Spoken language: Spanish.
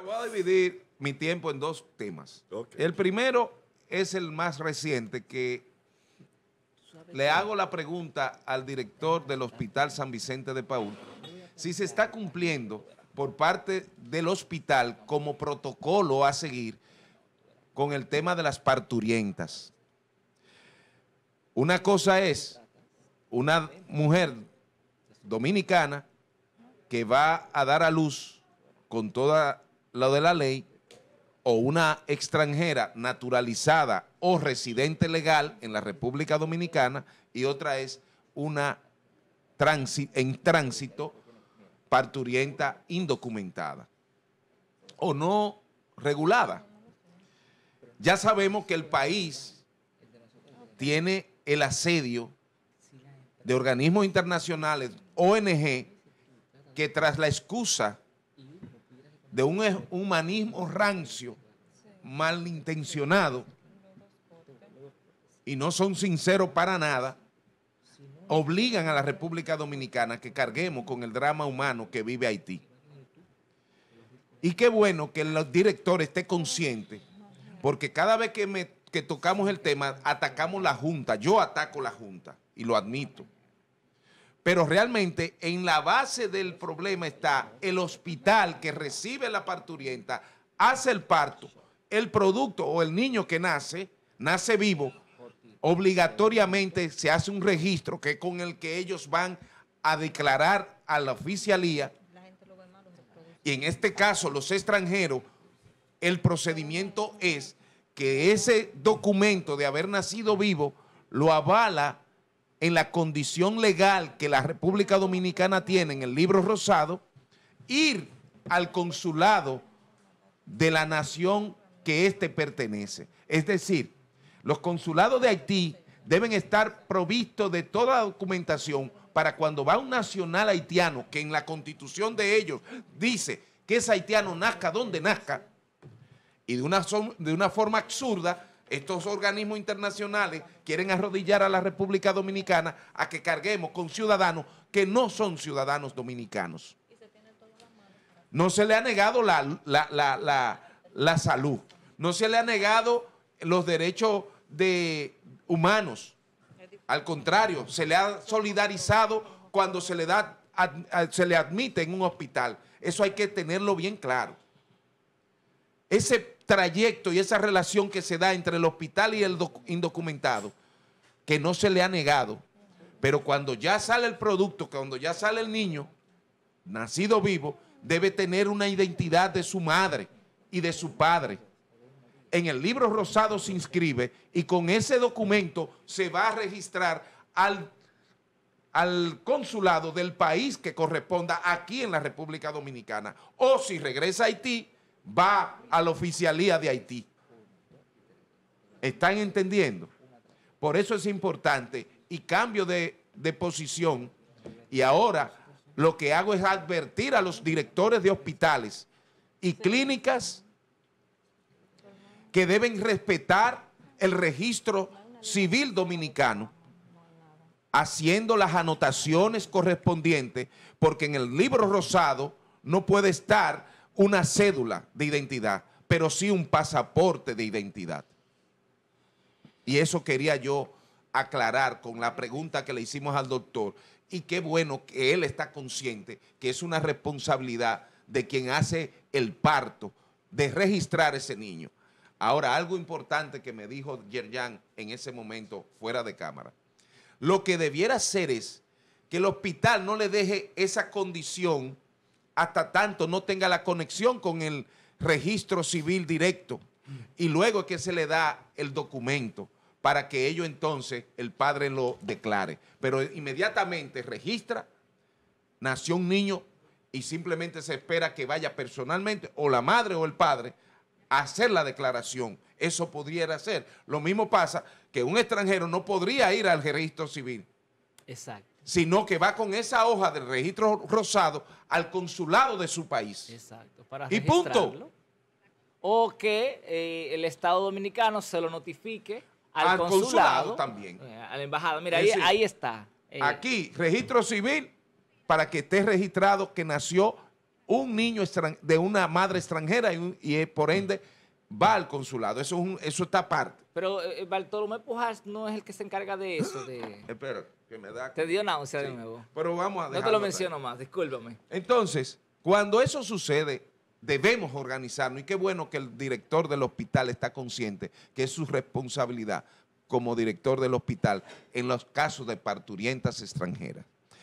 voy a dividir mi tiempo en dos temas. El primero es el más reciente que le hago la pregunta al director del Hospital San Vicente de Paul si se está cumpliendo por parte del hospital como protocolo a seguir con el tema de las parturientas. Una cosa es una mujer dominicana que va a dar a luz con toda lo de la ley o una extranjera naturalizada o residente legal en la República Dominicana y otra es una en tránsito parturienta indocumentada o no regulada. Ya sabemos que el país tiene el asedio de organismos internacionales, ONG, que tras la excusa de un humanismo rancio, malintencionado, y no son sinceros para nada, obligan a la República Dominicana que carguemos con el drama humano que vive Haití. Y qué bueno que el director esté consciente, porque cada vez que, me, que tocamos el tema, atacamos la Junta. Yo ataco la Junta y lo admito. Pero realmente en la base del problema está el hospital que recibe la parturienta, hace el parto, el producto o el niño que nace, nace vivo, obligatoriamente se hace un registro que es con el que ellos van a declarar a la oficialía. Y en este caso, los extranjeros, el procedimiento es que ese documento de haber nacido vivo lo avala en la condición legal que la República Dominicana tiene en el libro rosado, ir al consulado de la nación que éste pertenece. Es decir, los consulados de Haití deben estar provistos de toda la documentación para cuando va un nacional haitiano, que en la constitución de ellos dice que es haitiano nazca donde nazca, y de una, de una forma absurda estos organismos internacionales quieren arrodillar a la República Dominicana a que carguemos con ciudadanos que no son ciudadanos dominicanos. No se le ha negado la, salud, no se le ha negado los derechos de humanos. Al contrario, se le ha solidarizado cuando se le, da, se le admite en un hospital. Eso hay que tenerlo bien claro ese trayecto y esa relación que se da entre el hospital y el indocumentado, que no se le ha negado, pero cuando ya sale el producto, cuando ya sale el niño, nacido vivo, debe tener una identidad de su madre y de su padre. En el libro rosado se inscribe y con ese documento se va a registrar al, al consulado del país que corresponda aquí en la República Dominicana. O si regresa a Haití, va a la oficialía de Haití. ¿Están entendiendo? Por eso es importante y cambio de, de posición. Y ahora lo que hago es advertir a los directores de hospitales y clínicas que deben respetar el registro civil dominicano haciendo las anotaciones correspondientes, porque en el libro rosado no puede estar una cédula de identidad, pero sí un pasaporte de identidad. Y eso quería yo aclarar con la pregunta que le hicimos al doctor. Y qué bueno que él está consciente que es una responsabilidad de quien hace el parto, de registrar ese niño. Ahora, algo importante que me dijo Yerjan en ese momento, fuera de cámara. Lo que debiera hacer es que el hospital no le deje esa condición hasta tanto no tenga la conexión con el registro civil directo. Y luego que se le da el documento para que ello entonces el padre lo declare. Pero inmediatamente registra, nació un niño y simplemente se espera que vaya personalmente o la madre o el padre a hacer la declaración. Eso pudiera ser. Lo mismo pasa que un extranjero no podría ir al registro civil. Exacto sino que va con esa hoja del registro rosado al consulado de su país. Exacto. Para y punto. O que eh, el Estado Dominicano se lo notifique al, consulado, también. Eh, a la embajada. Mira, ahí, está. Eh. Aquí, registro civil, para que esté registrado que nació un niño de una madre extranjera y, y por ende va al consulado. Eso, es eso está aparte. Pero eh, eh, Bartolomé Pujas no es el que se encarga de eso. Espera, que me da... Te dio náusea de nuevo. Pero vamos a No te lo menciono más, discúlpame. Entonces, cuando eso sucede, debemos organizarnos. Y qué bueno que el director del hospital está consciente que es su responsabilidad como director del hospital en los casos de parturientas extranjeras.